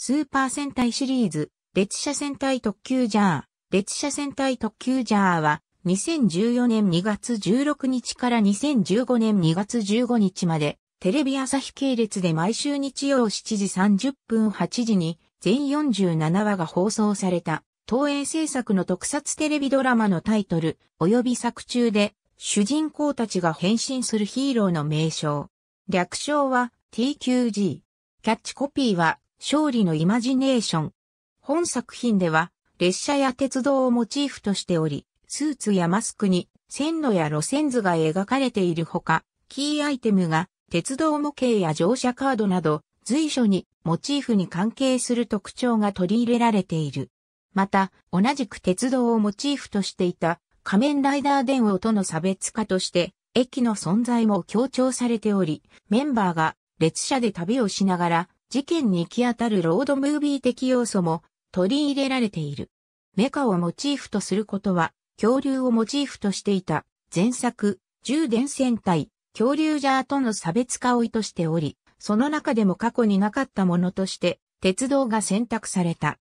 スーパー戦隊シリーズ、列車戦隊特急ジャー、列車戦隊特急ジャーは、2014年2月16日から2015年2月15日まで、テレビ朝日系列で毎週日曜7時30分8時に、全47話が放送された、東映制作の特撮テレビドラマのタイトル、及び作中で、主人公たちが変身するヒーローの名称。略称は TQG。キャッチコピーは勝利のイマジネーション。本作品では、列車や鉄道をモチーフとしており、スーツやマスクに線路や路線図が描かれているほか、キーアイテムが鉄道模型や乗車カードなど随所にモチーフに関係する特徴が取り入れられている。また、同じく鉄道をモチーフとしていた仮面ライダー電王との差別化として、駅の存在も強調されており、メンバーが列車で旅をしながら事件に行き当たるロードムービー的要素も取り入れられている。メカをモチーフとすることは、恐竜をモチーフとしていた前作、充電戦隊、恐竜ジャーとの差別化を意図しており、その中でも過去になかったものとして、鉄道が選択された。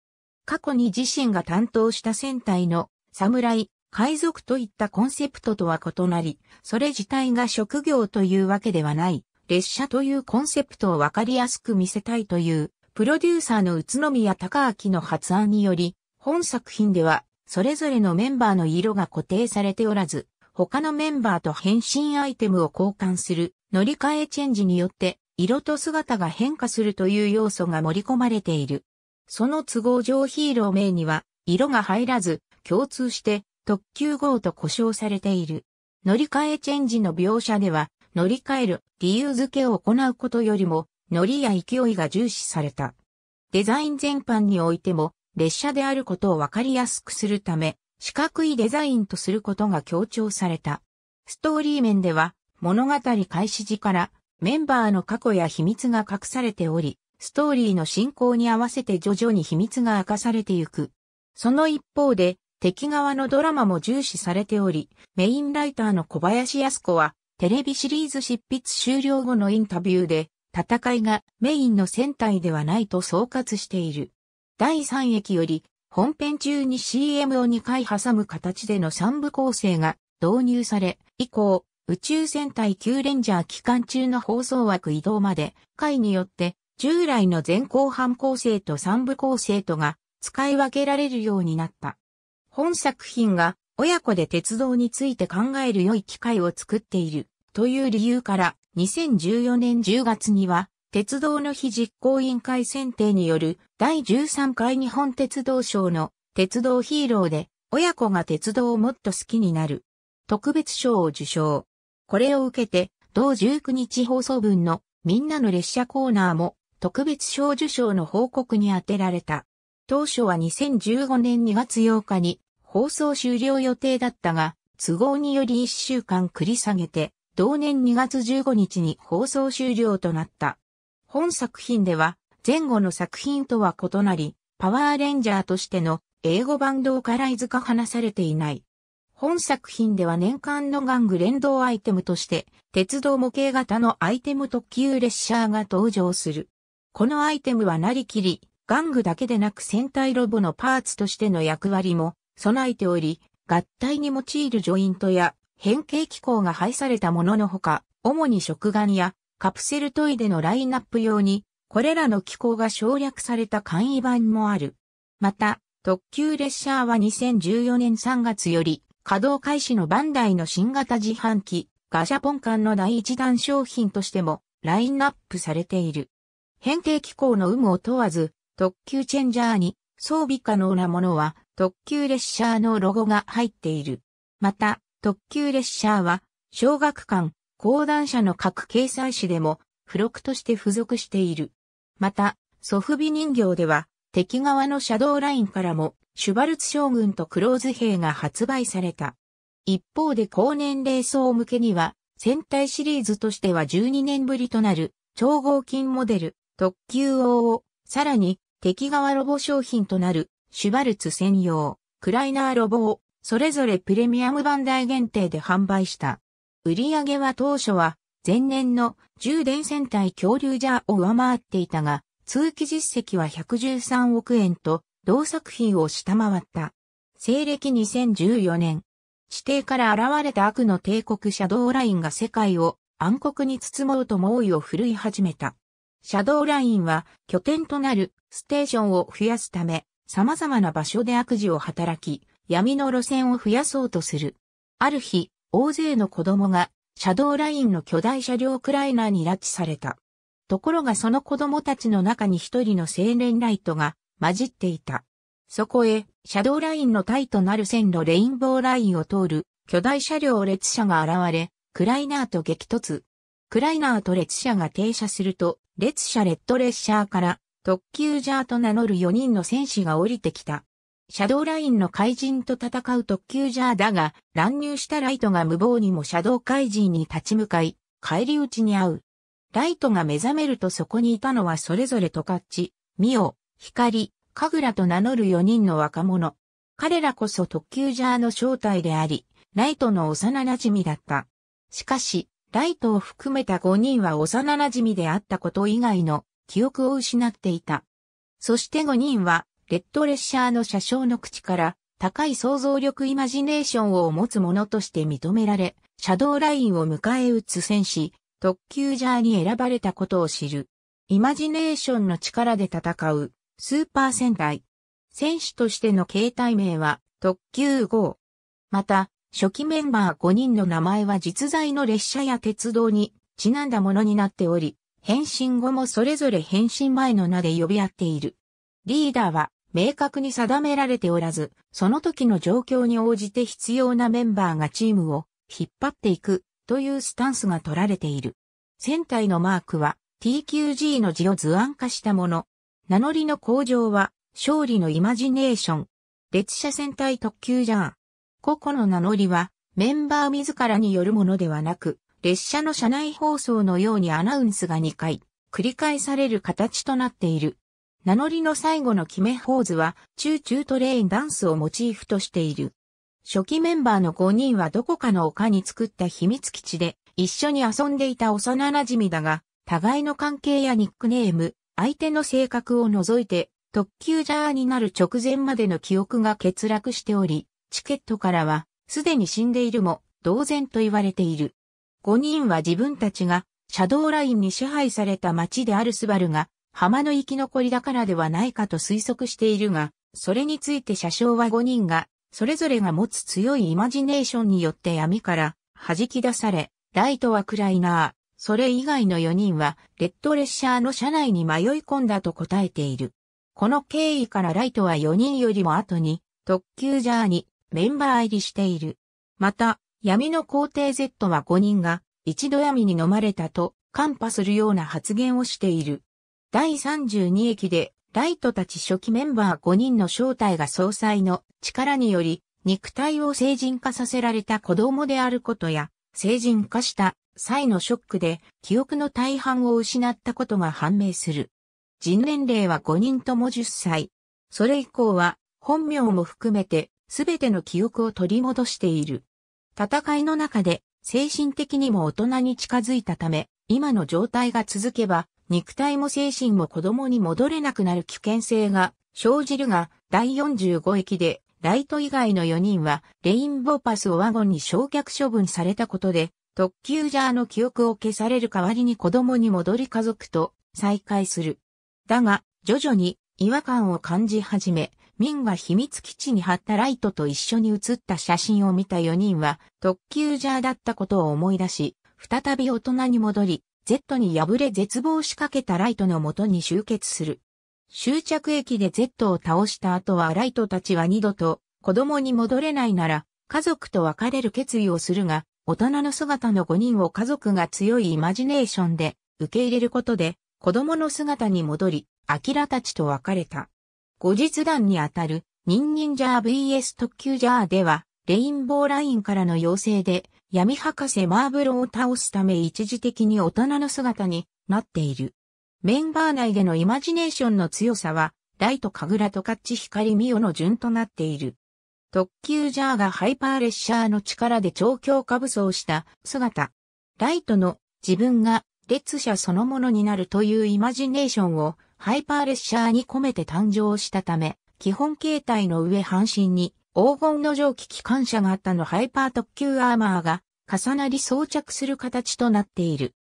過去に自身が担当した戦隊の侍、海賊といったコンセプトとは異なり、それ自体が職業というわけではない列車というコンセプトをわかりやすく見せたいという、プロデューサーの宇都宮隆明の発案により、本作品では、それぞれのメンバーの色が固定されておらず、他のメンバーと変身アイテムを交換する乗り換えチェンジによって色と姿が変化するという要素が盛り込まれている。その都合上ヒーロー名には色が入らず共通して特急号と呼称されている。乗り換えチェンジの描写では乗り換える理由付けを行うことよりも、乗りや勢いが重視された。デザイン全般においても、列車であることをわかりやすくするため、四角いデザインとすることが強調された。ストーリー面では、物語開始時から、メンバーの過去や秘密が隠されており、ストーリーの進行に合わせて徐々に秘密が明かされてゆく。その一方で、敵側のドラマも重視されており、メインライターの小林康子は、テレビシリーズ執筆終了後のインタビューで、戦いがメインの戦隊ではないと総括している。第3駅より、本編中に CM を2回挟む形での3部構成が導入され、以降、宇宙戦隊9レンジャー期間中の放送枠移動まで、回によって、従来の前後半構成と3部構成とが使い分けられるようになった。本作品が親子で鉄道について考える良い機会を作っているという理由から2014年10月には鉄道の非実行委員会選定による第13回日本鉄道賞の鉄道ヒーローで親子が鉄道をもっと好きになる特別賞を受賞。これを受けて同19日放送分のみんなの列車コーナーも特別賞受賞の報告に充てられた。当初は2015年2月8日に放送終了予定だったが、都合により1週間繰り下げて、同年2月15日に放送終了となった。本作品では、前後の作品とは異なり、パワーレンジャーとしての英語版動画ライズ化話されていない。本作品では年間の玩具連動アイテムとして、鉄道模型型のアイテム特急列車が登場する。このアイテムはなりきり、玩具だけでなく戦隊ロボのパーツとしての役割も備えており、合体に用いるジョイントや変形機構が配されたもののほか、主に食玩やカプセルトイでのラインナップ用に、これらの機構が省略された簡易版もある。また、特急列車は2014年3月より、稼働開始のバンダイの新型自販機、ガシャポン缶の第一弾商品としても、ラインナップされている。変形機構の有無を問わず、特急チェンジャーに装備可能なものは、特急列車のロゴが入っている。また、特急列車は、小学館、講談社の各掲載誌でも、付録として付属している。また、ソフビ人形では、敵側のシャドーラインからも、シュバルツ将軍とクローズ兵が発売された。一方で高年齢層向けには、戦隊シリーズとしては12年ぶりとなる、超合金モデル、特急王を、さらに、敵側ロボ商品となる、シュバルツ専用、クライナーロボを、それぞれプレミアム版台限定で販売した。売り上げは当初は、前年の10電戦隊恐竜ジャーを上回っていたが、通期実績は113億円と、同作品を下回った。西暦2014年、地底から現れた悪の帝国シャドーラインが世界を暗黒に包もうと猛威を振るい始めた。シャドーラインは拠点となるステーションを増やすため、様々な場所で悪事を働き、闇の路線を増やそうとする。ある日、大勢の子供が、シャドーラインの巨大車両クライナーに拉致された。ところがその子供たちの中に一人の青年ライトが混じっていた。そこへ、シャドーラインのタイとなる線路レインボーラインを通る巨大車両列車が現れ、クライナーと激突。クライナーと列車が停車すると、列車レッドレッシャーから特級ジャーと名乗る4人の戦士が降りてきた。シャドーラインの怪人と戦う特級ジャーだが、乱入したライトが無謀にもシャドウ怪人に立ち向かい、帰り討ちに会う。ライトが目覚めるとそこにいたのはそれぞれトカッチ、ミオ、ヒカリ、カグラと名乗る4人の若者。彼らこそ特級ジャーの正体であり、ライトの幼馴染だった。しかし、ライトを含めた5人は幼馴染であったこと以外の記憶を失っていた。そして5人は、レッドレッシャーの車掌の口から、高い想像力イマジネーションを持つ者として認められ、シャドーラインを迎え撃つ戦士、特急ジャーに選ばれたことを知る。イマジネーションの力で戦う、スーパー戦隊。戦士としての形態名は、特急号。また、初期メンバー5人の名前は実在の列車や鉄道にちなんだものになっており、返信後もそれぞれ返信前の名で呼び合っている。リーダーは明確に定められておらず、その時の状況に応じて必要なメンバーがチームを引っ張っていくというスタンスが取られている。船体のマークは TQG の字を図案化したもの。名乗りの向上は勝利のイマジネーション。列車船体特急じゃん。個々の名乗りはメンバー自らによるものではなく、列車の車内放送のようにアナウンスが2回、繰り返される形となっている。名乗りの最後の決めポーズは、ュートレインダンスをモチーフとしている。初期メンバーの5人はどこかの丘に作った秘密基地で、一緒に遊んでいた幼馴染だが、互いの関係やニックネーム、相手の性格を除いて、特急ジャーになる直前までの記憶が欠落しており、チケットからは、すでに死んでいるも、同然と言われている。5人は自分たちがシャドーラインに支配された町であるスバルが浜の生き残りだからではないかと推測しているが、それについて車掌は5人が、それぞれが持つ強いイマジネーションによって闇から弾き出され、ライトはクライナー、それ以外の4人はレッドレッシャーの車内に迷い込んだと答えている。この経緯からライトは4人よりも後に特急ジャーにメンバー入りしている。また、闇の皇帝 Z は5人が一度闇に飲まれたと感化するような発言をしている。第32駅でライトたち初期メンバー5人の正体が総裁の力により肉体を成人化させられた子供であることや成人化した際のショックで記憶の大半を失ったことが判明する。人年齢は5人とも10歳。それ以降は本名も含めてすべての記憶を取り戻している。戦いの中で精神的にも大人に近づいたため、今の状態が続けば、肉体も精神も子供に戻れなくなる危険性が生じるが、第45駅で、ライト以外の4人は、レインボーパスをワゴンに焼却処分されたことで、特急ジャーの記憶を消される代わりに子供に戻り家族と再会する。だが、徐々に違和感を感じ始め、民が秘密基地に貼ったライトと一緒に写った写真を見た4人は、特急ジャーだったことを思い出し、再び大人に戻り、Z に破れ絶望しかけたライトの元に集結する。終着駅で Z を倒した後はライトたちは二度と子供に戻れないなら家族と別れる決意をするが、大人の姿の5人を家族が強いイマジネーションで受け入れることで子供の姿に戻り、アキラたちと別れた。後日談にあたる、ニンニンジャー VS 特急ジャーでは、レインボーラインからの要請で、闇博士マーブロを倒すため一時的に大人の姿になっている。メンバー内でのイマジネーションの強さは、ライト神楽とカッチ光ミオの順となっている。特急ジャーがハイパーレッシャーの力で超強化武装した姿。ライトの自分が列車そのものになるというイマジネーションをハイパーレッシャーに込めて誕生したため、基本形態の上半身に黄金の蒸気機関車型のハイパー特急アーマーが重なり装着する形となっている。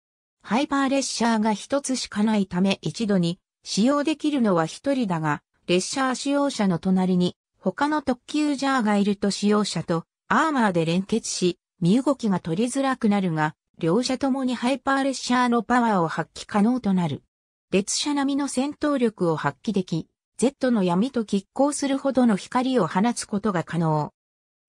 ハイパーレッシャーが一つしかないため一度に使用できるのは一人だが、列車使用者の隣に他の特急ジャーがいると使用者とアーマーで連結し、身動きが取りづらくなるが、両者ともにハイパーレッシャーのパワーを発揮可能となる。列車並みの戦闘力を発揮でき、Z の闇と拮抗するほどの光を放つことが可能。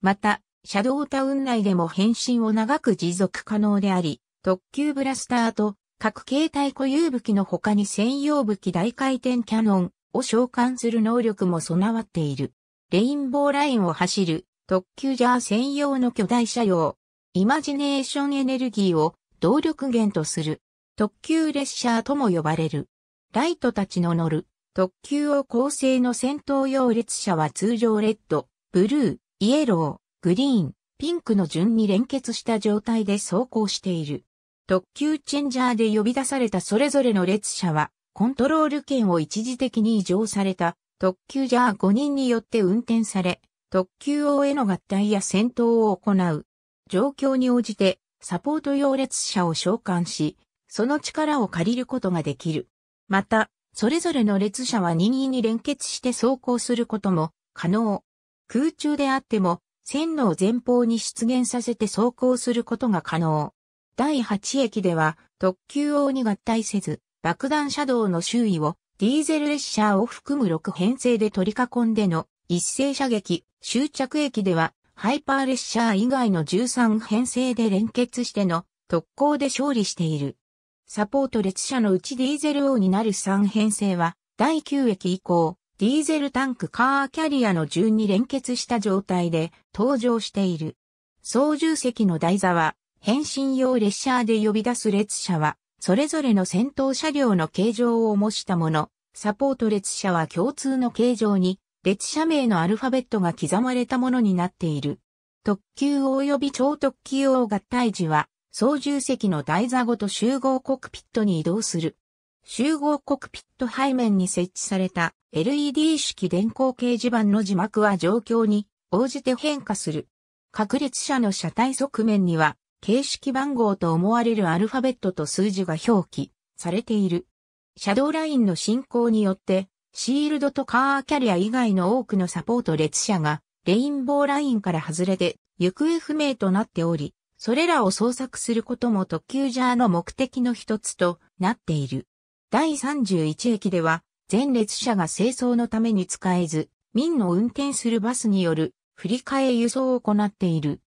また、シャドウタウン内でも変身を長く持続可能であり、特急ブラスターと各携帯固有武器の他に専用武器大回転キャノンを召喚する能力も備わっている。レインボーラインを走る特急ジャー専用の巨大車用。イマジネーションエネルギーを動力源とする特急列車とも呼ばれる。ライトたちの乗る特急を構成の戦闘用列車は通常レッド、ブルー、イエロー、グリーン、ピンクの順に連結した状態で走行している。特急チェンジャーで呼び出されたそれぞれの列車は、コントロール権を一時的に移譲された特急ジャー5人によって運転され、特急王への合体や戦闘を行う。状況に応じてサポート用列車を召喚し、その力を借りることができる。また、それぞれの列車は任意に連結して走行することも可能。空中であっても、線路を前方に出現させて走行することが可能。第8駅では、特急王に合体せず、爆弾車道の周囲をディーゼル列車を含む6編成で取り囲んでの一斉射撃、終着駅ではハイパー列車以外の13編成で連結しての特攻で勝利している。サポート列車のうちディーゼル王になる3編成は、第9駅以降、ディーゼルタンクカーキャリアの順に連結した状態で登場している。操縦席の台座は、変身用列車で呼び出す列車は、それぞれの戦闘車両の形状を模したもの、サポート列車は共通の形状に、列車名のアルファベットが刻まれたものになっている。特急及び超特急王合体時は、操縦席の台座ごと集合コックピットに移動する。集合コックピット背面に設置された LED 式電光掲示板の字幕は状況に応じて変化する。確列車の車体側面には形式番号と思われるアルファベットと数字が表記されている。シャドーラインの進行によってシールドとカーキャリア以外の多くのサポート列車がレインボーラインから外れて行方不明となっており、それらを捜索することも特急ジャーの目的の一つとなっている。第31駅では、前列車が清掃のために使えず、民の運転するバスによる振り替え輸送を行っている。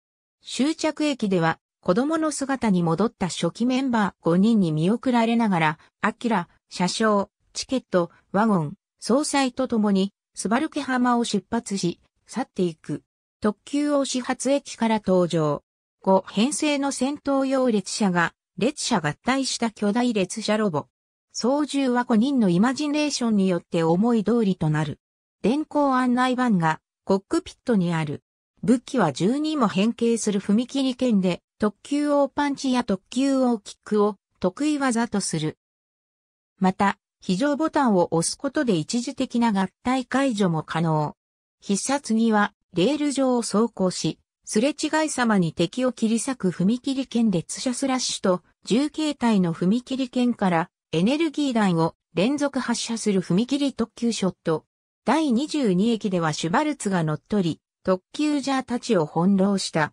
終着駅では、子供の姿に戻った初期メンバー5人に見送られながら、アキラ、車掌、チケット、ワゴン、総裁と共に、スバルケ浜を出発し、去っていく。特急を始発駅から登場。5編成の戦闘用列車が、列車合体した巨大列車ロボ。操縦は5人のイマジネーションによって思い通りとなる。電光案内板がコックピットにある。武器は12も変形する踏切剣で、特急王パンチや特急王キックを得意技とする。また、非常ボタンを押すことで一時的な合体解除も可能。必殺技はレール上を走行し、すれ違い様に敵を切り裂く踏切剣列車スラッシュと、重形態の踏切剣からエネルギー弾を連続発射する踏切特急ショット。第22駅ではシュバルツが乗っ取り、特急ジャーたちを翻弄した。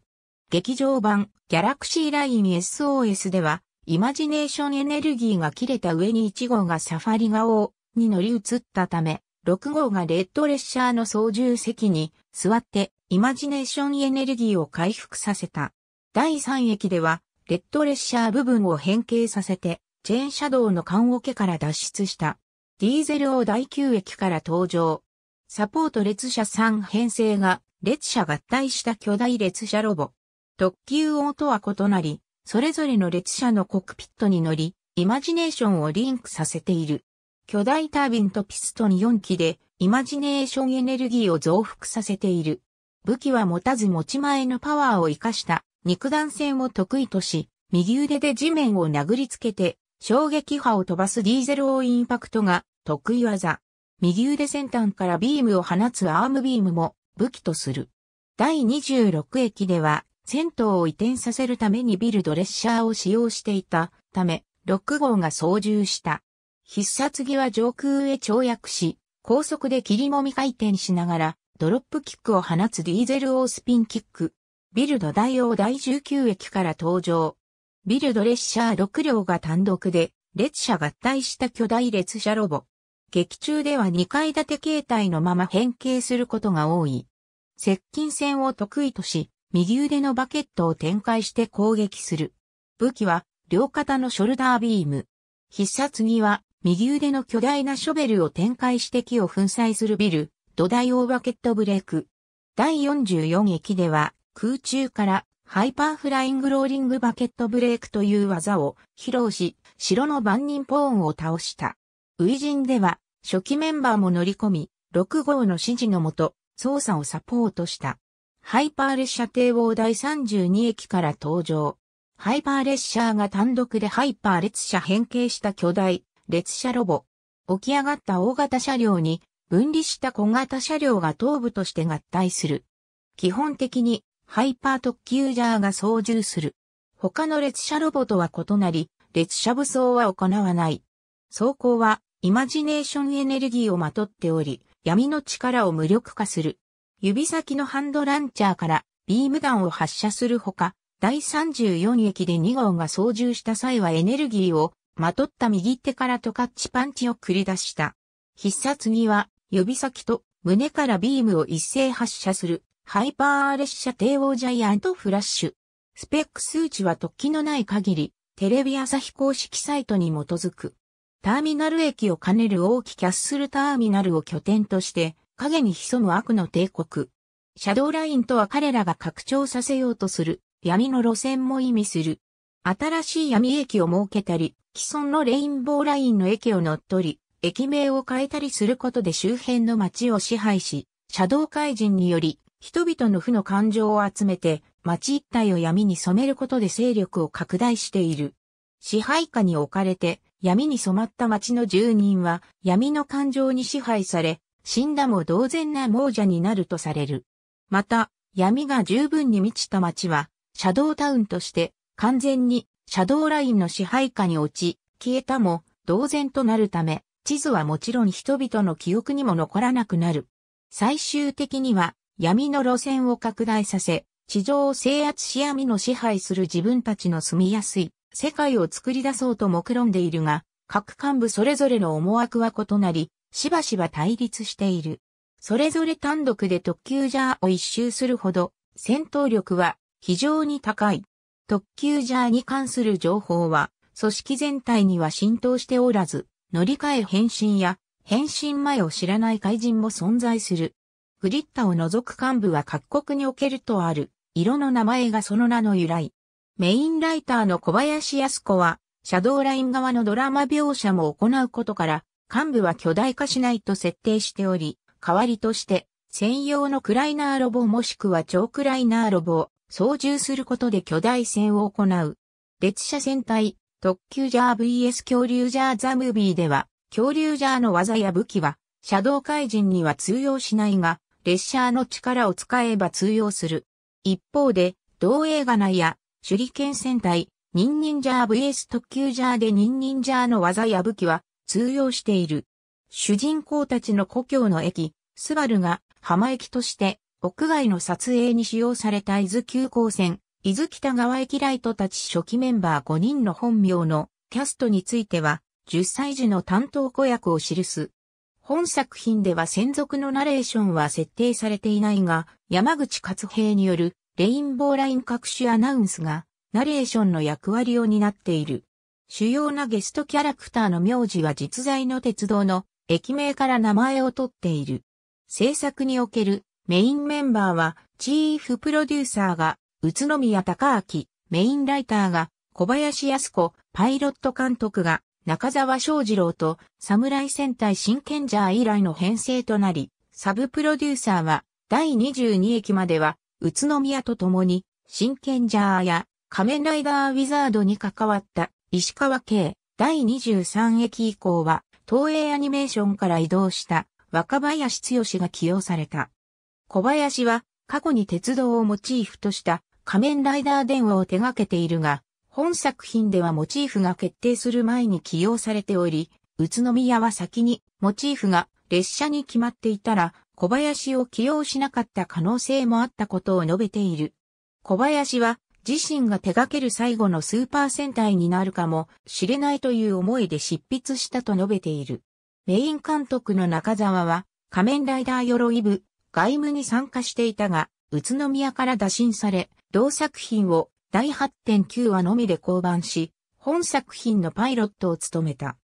劇場版ギャラクシーライン SOS では、イマジネーションエネルギーが切れた上に1号がサファリ顔に乗り移ったため、6号がレッドレッシャーの操縦席に座ってイマジネーションエネルギーを回復させた。第3駅では、レッドレッシャー部分を変形させて、チェーンシャドウの缶桶から脱出した。ディーゼルを第9駅から登場。サポート列車3編成が、列車合体した巨大列車ロボ。特急王とは異なり、それぞれの列車のコックピットに乗り、イマジネーションをリンクさせている。巨大タービンとピストン4機で、イマジネーションエネルギーを増幅させている。武器は持たず持ち前のパワーを活かした肉弾戦を得意とし、右腕で地面を殴りつけて、衝撃波を飛ばすディーゼルオーインパクトが得意技。右腕先端からビームを放つアームビームも武器とする。第26駅では、銭湯を移転させるためにビルドレッシャーを使用していたため、6号が操縦した。必殺技は上空へ跳躍し、高速で切りもみ回転しながら、ドロップキックを放つディーゼルオースピンキック。ビルド大王第19駅から登場。ビルド列車6両が単独で、列車合体した巨大列車ロボ。劇中では2階建て形態のまま変形することが多い。接近戦を得意とし、右腕のバケットを展開して攻撃する。武器は、両肩のショルダービーム。必殺技は、右腕の巨大なショベルを展開して木を粉砕するビル。土台オーバケットブレーク。第44駅では空中からハイパーフライングローリングバケットブレークという技を披露し、城の万人ポーンを倒した。ウイジンでは初期メンバーも乗り込み、6号の指示のもと操作をサポートした。ハイパー列車帝王第32駅から登場。ハイパー列車が単独でハイパー列車変形した巨大列車ロボ。起き上がった大型車両に分離した小型車両が頭部として合体する。基本的にハイパー特急ジャーが操縦する。他の列車ロボとは異なり、列車武装は行わない。走行はイマジネーションエネルギーをまとっており、闇の力を無力化する。指先のハンドランチャーからビーム弾を発射するほか、第34駅で2号が操縦した際はエネルギーをまとった右手からトカッチパンチを繰り出した。必殺技は指先と胸からビームを一斉発射する、ハイパー列車帝王ジャイアントフラッシュ。スペック数値は突起のない限り、テレビ朝日公式サイトに基づく。ターミナル駅を兼ねる大きキャッスルターミナルを拠点として、影に潜む悪の帝国。シャドーラインとは彼らが拡張させようとする闇の路線も意味する。新しい闇駅を設けたり、既存のレインボーラインの駅を乗っ取り、駅名を変えたりすることで周辺の街を支配し、シャドウ怪人により、人々の負の感情を集めて、街一帯を闇に染めることで勢力を拡大している。支配下に置かれて、闇に染まった街の住人は、闇の感情に支配され、死んだも同然な亡者になるとされる。また、闇が十分に満ちた街は、シャドウタウンとして、完全に、シャドウラインの支配下に落ち、消えたも、同然となるため、地図はもちろん人々の記憶にも残らなくなる。最終的には闇の路線を拡大させ、地上を制圧し闇の支配する自分たちの住みやすい世界を作り出そうと目論んでいるが、各幹部それぞれの思惑は異なり、しばしば対立している。それぞれ単独で特急ジャーを一周するほど、戦闘力は非常に高い。特急ジャーに関する情報は、組織全体には浸透しておらず、乗り換え返信や、返信前を知らない怪人も存在する。グリッタを除く幹部は各国におけるとある、色の名前がその名の由来。メインライターの小林康子は、シャドーライン側のドラマ描写も行うことから、幹部は巨大化しないと設定しており、代わりとして、専用のクライナーロボもしくは超クライナーロボを操縦することで巨大戦を行う。列車戦隊、特急ジャー VS 恐竜ジャーザムービーでは、恐竜ジャーの技や武器は、シャドウ怪人には通用しないが、列車の力を使えば通用する。一方で、同映画内や、手裏剣戦隊、ニンニンジャー VS 特急ジャーでニンニンジャーの技や武器は通用している。主人公たちの故郷の駅、スバルが浜駅として屋外の撮影に使用された伊豆急行線伊豆北川駅ライトたち初期メンバー5人の本名のキャストについては、10歳児の担当子役を記す。本作品では専属のナレーションは設定されていないが、山口勝平によるレインボーライン各種アナウンスが、ナレーションの役割を担っている。主要なゲストキャラクターの名字は実在の鉄道の駅名から名前を取っている。制作におけるメインメンバーはチーフプロデューサーが宇都宮高明、メインライターが、小林康子、パイロット監督が、中沢翔二郎と、侍戦隊新賢者以来の編成となり、サブプロデューサーは、第22駅までは、宇都宮と共に、新賢者や、仮面ライダーウィザードに関わった、石川慶、第23駅以降は、東映アニメーションから移動した、若林剛が起用された。小林は、過去に鉄道をモチーフとした仮面ライダー電話を手掛けているが、本作品ではモチーフが決定する前に起用されており、宇都宮は先にモチーフが列車に決まっていたら、小林を起用しなかった可能性もあったことを述べている。小林は自身が手掛ける最後のスーパー戦隊になるかもしれないという思いで執筆したと述べている。メイン監督の中沢は仮面ライダー鎧部外務に参加していたが、宇都宮から打診され、同作品を第8.9話のみで降板し、本作品のパイロットを務めた。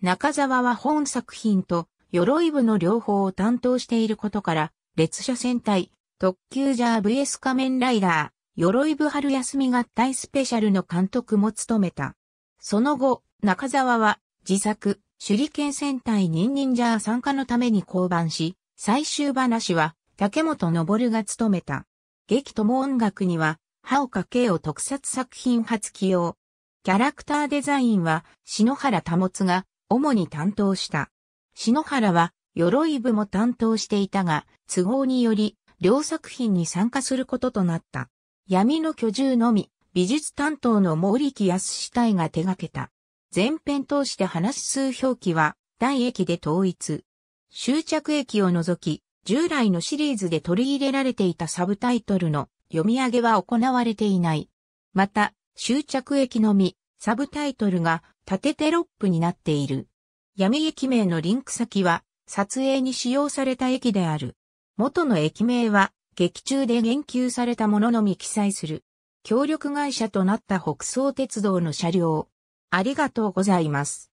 中沢は本作品と鎧部の両方を担当していることから、列車戦隊、特急ジャー VS 仮面ライダー、鎧部春休み合体スペシャルの監督も務めた。その後、中沢は自作、手裏剣戦隊ニンニンジャー参加のために降板し、最終話は竹本昇が務めた。劇とも音楽には、葉岡慶を特撮作品初起用。キャラクターデザインは、篠原保が主に担当した。篠原は、鎧部も担当していたが、都合により、両作品に参加することとなった。闇の居住のみ、美術担当の毛力康死体が手掛けた。前編通して話す数表記は、大駅で統一。終着駅を除き、従来のシリーズで取り入れられていたサブタイトルの読み上げは行われていない。また、終着駅のみ、サブタイトルが縦テロップになっている。闇駅名のリンク先は、撮影に使用された駅である。元の駅名は、劇中で言及されたもののみ記載する。協力会社となった北総鉄道の車両。ありがとうございます。